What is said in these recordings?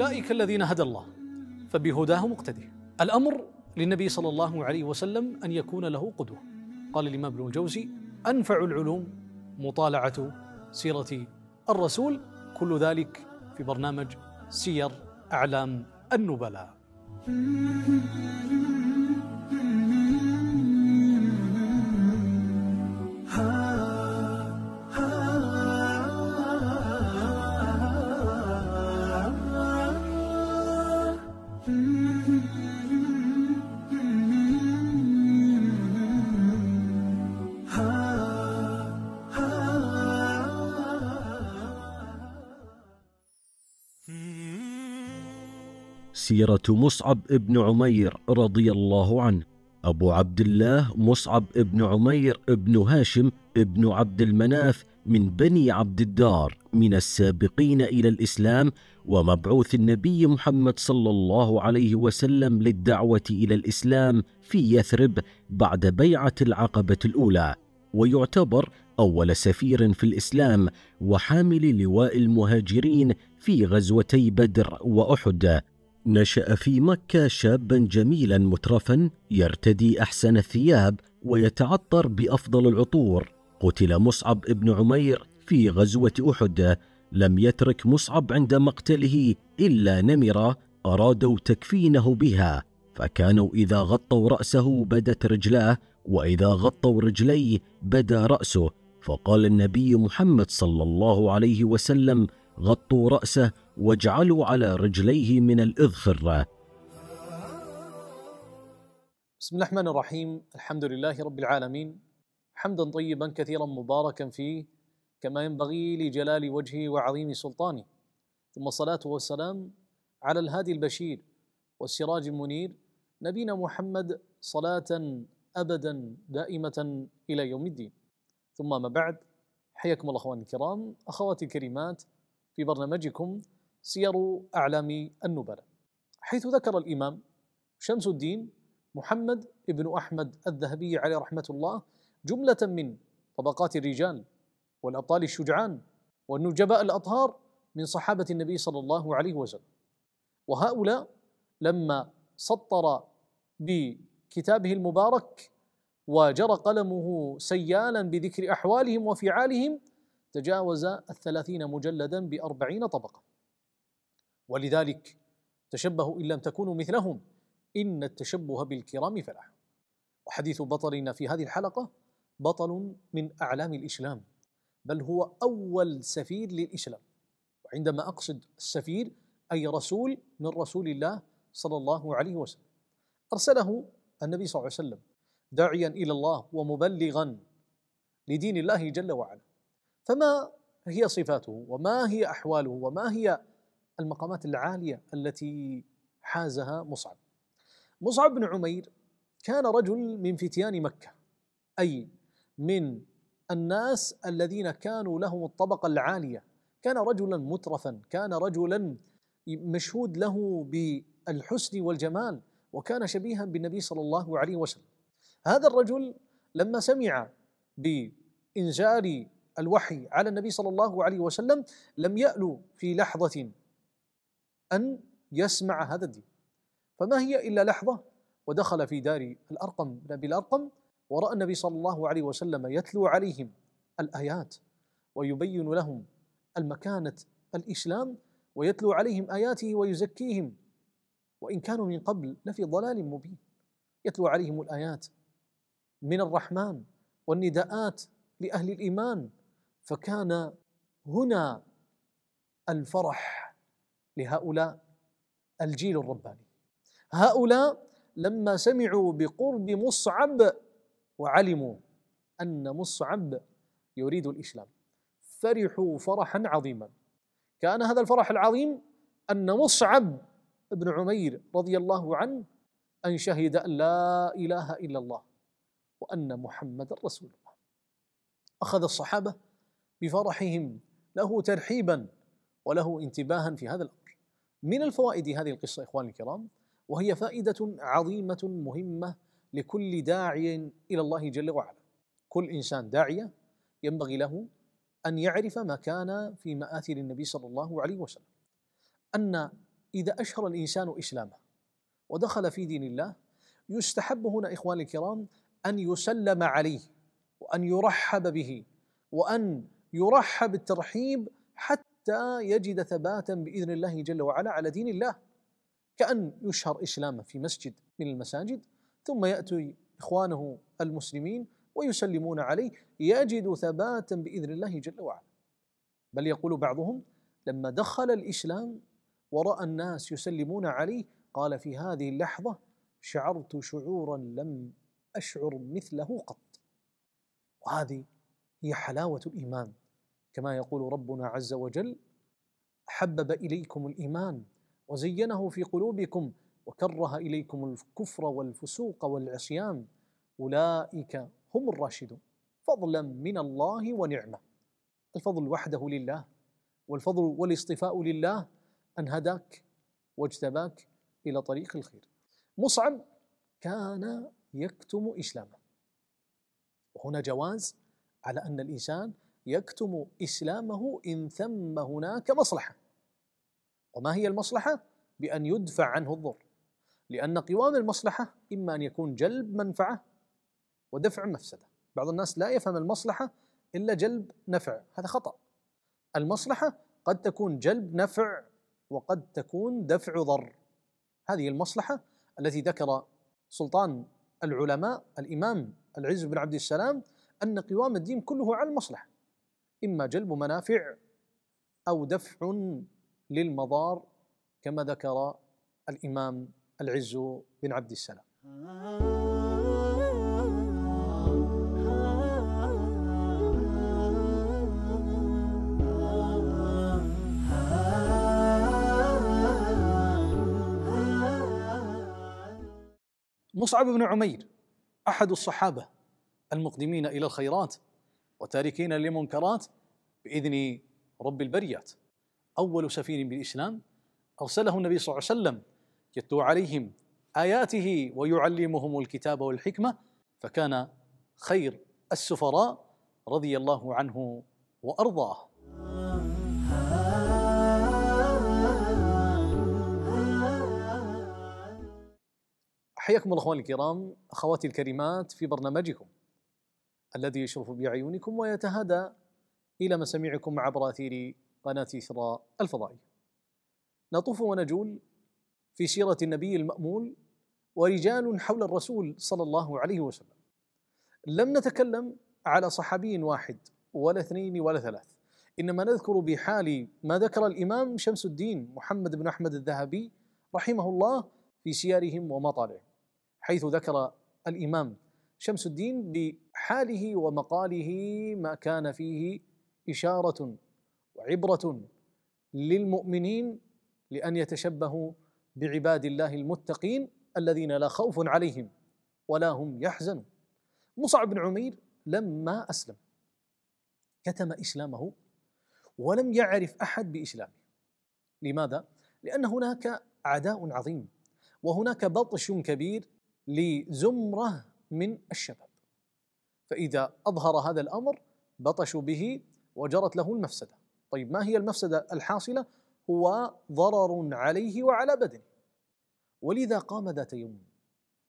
أولئك الذين هدى الله فبهداه مقتدي الأمر للنبي صلى الله عليه وسلم أن يكون له قدوة قال الإمام ابن الجوزي أنفع العلوم مطالعة سيرة الرسول كل ذلك في برنامج سير أعلام النبلاء سيرة مصعب بن عمير رضي الله عنه أبو عبد الله مصعب بن عمير بن هاشم بن عبد المناف من بني عبد الدار من السابقين إلى الإسلام ومبعوث النبي محمد صلى الله عليه وسلم للدعوة إلى الإسلام في يثرب بعد بيعة العقبة الأولى ويعتبر أول سفير في الإسلام وحامل لواء المهاجرين في غزوتي بدر وأحد نشأ في مكة شابا جميلا مترفا يرتدي أحسن الثياب ويتعطر بأفضل العطور قتل مصعب ابن عمير في غزوة أحد لم يترك مصعب عند مقتله إلا نمرة أرادوا تكفينه بها فكانوا إذا غطوا رأسه بدت رجلاه وإذا غطوا رجليه بدا رأسه فقال النبي محمد صلى الله عليه وسلم غطوا رأسه واجعلوا على رجليه من الإذخرة بسم الله الرحمن الرحيم الحمد لله رب العالمين حمدا طيبا كثيرا مباركا فيه كما ينبغي لجلال وجهه وعظيم سلطانه ثم الصلاة والسلام على الهادي البشير والسراج المنير نبينا محمد صلاة أبدا دائمة إلى يوم الدين ثم ما بعد حياكم الله أخواني الكرام أخواتي الكريمات في برنامجكم سير أعلام النبلاء حيث ذكر الإمام شمس الدين محمد بن أحمد الذهبي عليه رحمة الله جملة من طبقات الرجال والأبطال الشجعان والنجباء الأطهار من صحابة النبي صلى الله عليه وسلم وهؤلاء لما سطر بكتابه المبارك وجرى قلمه سيالا بذكر أحوالهم وفعالهم تجاوز الثلاثين مجلدا بأربعين طبقة ولذلك تشبهوا إن لم تكونوا مثلهم إن التشبه بالكرام فلاح وحديث بطلنا في هذه الحلقة بطل من أعلام الإسلام بل هو أول سفير للإسلام وعندما أقصد السفير أي رسول من رسول الله صلى الله عليه وسلم أرسله النبي صلى الله عليه وسلم داعيا إلى الله ومبلغا لدين الله جل وعلا فما هي صفاته وما هي احواله وما هي المقامات العاليه التي حازها مصعب مصعب بن عمير كان رجل من فتيان مكه اي من الناس الذين كانوا لهم الطبقه العاليه كان رجلا مترفا كان رجلا مشهود له بالحسن والجمال وكان شبيها بالنبي صلى الله عليه وسلم هذا الرجل لما سمع بإنزال الوحي على النبي صلى الله عليه وسلم لم يألو في لحظة أن يسمع هذا الدين فما هي إلا لحظة ودخل في دار الأرقم بن أبي الأرقم ورأى النبي صلى الله عليه وسلم يتلو عليهم الآيات ويبين لهم المكانة الإسلام ويتلو عليهم آياته ويزكيهم وإن كانوا من قبل لفي ضلال مبين يتلو عليهم الآيات من الرحمن والنداءات لأهل الإيمان فكان هنا الفرح لهؤلاء الجيل الرباني هؤلاء لما سمعوا بقرب مصعب وعلموا ان مصعب يريد الاسلام فرحوا فرحا عظيما كان هذا الفرح العظيم ان مصعب بن عمير رضي الله عنه ان شهد ان لا اله الا الله وان محمدا رسول الله اخذ الصحابه بفرحهم له ترحيبا وله انتباها في هذا الامر. من الفوائد هذه القصه اخواني الكرام وهي فائده عظيمه مهمه لكل داعي الى الله جل وعلا. كل انسان داعيه ينبغي له ان يعرف ما كان في ماثر النبي صلى الله عليه وسلم. ان اذا اشهر الانسان اسلامه ودخل في دين الله يستحب هنا اخواني الكرام ان يسلم عليه وان يرحب به وان يرحب الترحيب حتى يجد ثباتا باذن الله جل وعلا على دين الله كان يشهر اسلامه في مسجد من المساجد ثم ياتي اخوانه المسلمين ويسلمون عليه يجد ثباتا باذن الله جل وعلا بل يقول بعضهم لما دخل الاسلام وراى الناس يسلمون عليه قال في هذه اللحظه شعرت شعورا لم اشعر مثله قط وهذه هي حلاوه الايمان كما يقول ربنا عز وجل حبب اليكم الايمان وزينه في قلوبكم وكره اليكم الكفر والفسوق والعصيان اولئك هم الراشدون فضلا من الله ونعمه الفضل وحده لله والفضل والاصطفاء لله ان هداك واجتباك الى طريق الخير مصعب كان يكتم اسلامه وهنا جواز على ان الانسان يكتم إسلامه إن ثم هناك مصلحة وما هي المصلحة؟ بأن يدفع عنه الضر لأن قوام المصلحة إما أن يكون جلب منفعة ودفع مفسدة بعض الناس لا يفهم المصلحة إلا جلب نفع هذا خطأ المصلحة قد تكون جلب نفع وقد تكون دفع ضر هذه المصلحة التي ذكر سلطان العلماء الإمام العز بن عبد السلام أن قوام الدين كله على المصلحة إما جلب منافع أو دفع للمضار كما ذكر الإمام العز بن عبد السلام مصعب بن عمير أحد الصحابة المقدمين إلى الخيرات وتاركين لمنكرات بإذن رب البريات أول سفير بالإسلام أرسله النبي صلى الله عليه وسلم يتلو عليهم آياته ويعلمهم الكتاب والحكمة فكان خير السفراء رضي الله عنه وأرضاه حياكم الله اخواني الكرام اخواتي الكريمات في برنامجكم الذي يشرف بعيونكم ويتهادى إلى مسامعكم عبر أثير قناة إثراء الفضائية نطوف ونجول في سيرة النبي المأمول ورجال حول الرسول صلى الله عليه وسلم لم نتكلم على صحابي واحد ولا اثنين ولا ثلاث إنما نذكر بحال ما ذكر الإمام شمس الدين محمد بن أحمد الذهبي رحمه الله في سيارهم ومطالعهم حيث ذكر الإمام شمس الدين حاله ومقاله ما كان فيه إشارة وعبرة للمؤمنين لأن يتشبهوا بعباد الله المتقين الذين لا خوف عليهم ولا هم يحزنون مصعب بن عمير لما أسلم كتم إسلامه ولم يعرف أحد بإسلامه لماذا؟ لأن هناك عداء عظيم وهناك بطش كبير لزمرة من الشباب فإذا أظهر هذا الأمر بطشوا به وجرت له المفسدة طيب ما هي المفسدة الحاصلة؟ هو ضرر عليه وعلى بدنه ولذا قام ذات يوم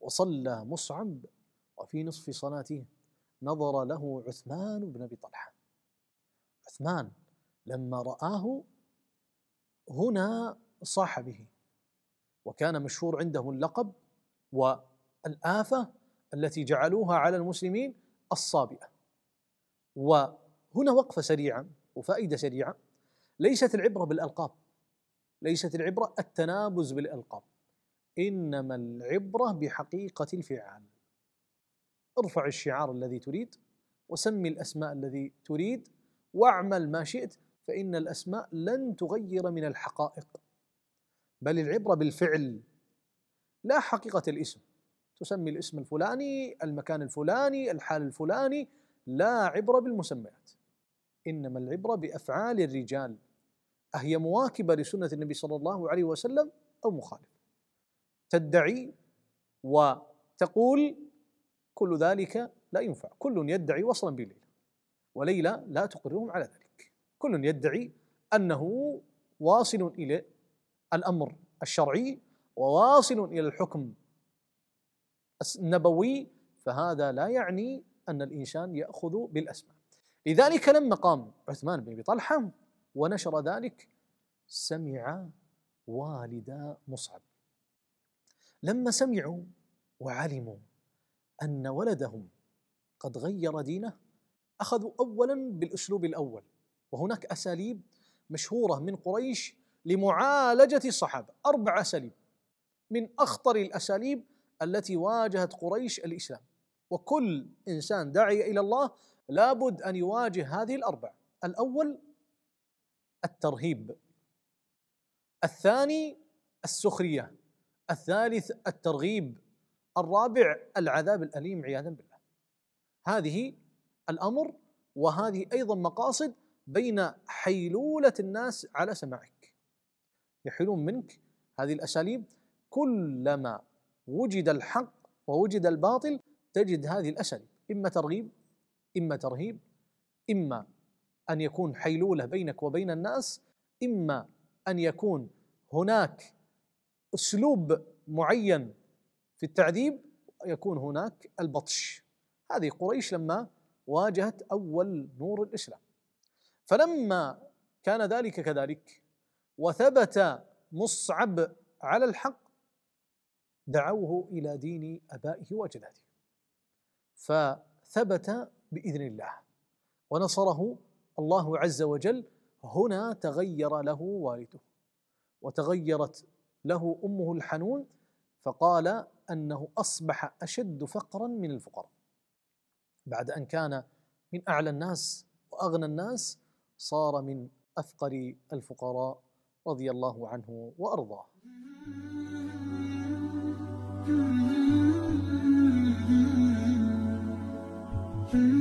وصلى مصعب وفي نصف صلاته نظر له عثمان بن أبي طلحة عثمان لما رآه هنا صاح به وكان مشهور عنده اللقب والآفة التي جعلوها على المسلمين الصابئة وهنا وقفة سريعة وفائدة سريعة ليست العبرة بالألقاب ليست العبرة التنابز بالألقاب إنما العبرة بحقيقة الفعال ارفع الشعار الذي تريد وسمي الأسماء الذي تريد واعمل ما شئت فإن الأسماء لن تغير من الحقائق بل العبرة بالفعل لا حقيقة الاسم تسمي الاسم الفلاني المكان الفلاني الحال الفلاني لا عبرة بالمسميات إنما العبرة بأفعال الرجال أهي مواكبة لسنة النبي صلى الله عليه وسلم أو مخالفة تدعي وتقول كل ذلك لا ينفع كل يدعي وصلا بليلى وليلى لا تقرهم على ذلك كل يدعي أنه واصل إلى الأمر الشرعي وواصل إلى الحكم النبوي فهذا لا يعني أن الإنسان يأخذ بالأسماء لذلك لما قام عثمان بن أبي طلحة ونشر ذلك سمع والد مصعب لما سمعوا وعلموا أن ولدهم قد غير دينه أخذوا أولا بالأسلوب الأول وهناك أساليب مشهورة من قريش لمعالجة الصحابة أربع أساليب من أخطر الأساليب التي واجهت قريش الإسلام وكل إنسان داعي إلى الله لابد أن يواجه هذه الأربع الأول الترهيب الثاني السخرية الثالث الترغيب الرابع العذاب الأليم عياذا بالله هذه الأمر وهذه أيضا مقاصد بين حيلولة الناس على سماعك يحيلون منك هذه الأساليب كلما وجد الحق ووجد الباطل تجد هذه الأساليب إما ترغيب إما ترهيب إما أن يكون حيلولة بينك وبين الناس إما أن يكون هناك أسلوب معين في التعذيب يكون هناك البطش هذه قريش لما واجهت أول نور الإسلام فلما كان ذلك كذلك وثبت مصعب على الحق دعوه إلى دين أبائه وأجداده فثبت بإذن الله ونصره الله عز وجل هنا تغير له والده وتغيرت له أمه الحنون فقال أنه أصبح أشد فقرا من الفقراء بعد أن كان من أعلى الناس وأغنى الناس صار من أفقر الفقراء رضي الله عنه وأرضاه Mm-hmm.